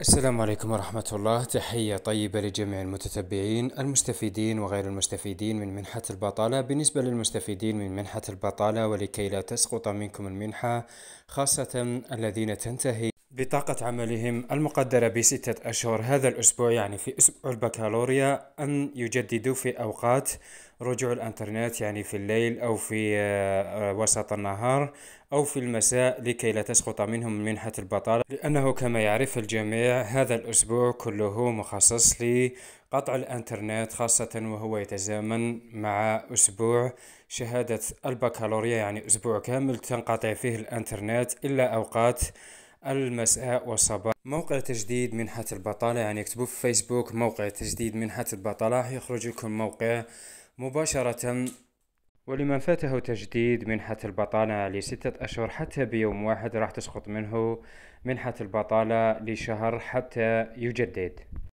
السلام عليكم ورحمة الله تحية طيبة لجميع المتتبعين المستفيدين وغير المستفيدين من منحة البطالة بالنسبة للمستفيدين من منحة البطالة ولكي لا تسقط منكم المنحة خاصة الذين تنتهي بطاقة عملهم المقدرة بستة أشهر هذا الأسبوع يعني في أسبوع البكالوريا أن يجددوا في أوقات رجوع الانترنت يعني في الليل او في آه، آه، وسط النهار او في المساء لكي لا تسقط منهم منحة البطالة لانه كما يعرف الجميع هذا الاسبوع كله مخصص لقطع الانترنت خاصة وهو يتزامن مع اسبوع شهادة البكالوريا يعني اسبوع كامل تنقطع فيه الانترنت الا اوقات المساء والصباح موقع تجديد منحة البطالة يعني اكتبوا في فيسبوك موقع تجديد منحة البطالة يخرج لكم موقع مباشرة ولمن فاته تجديد منحة البطالة لستة أشهر حتى بيوم واحد راح تسقط منه منحة البطالة لشهر حتى يجدد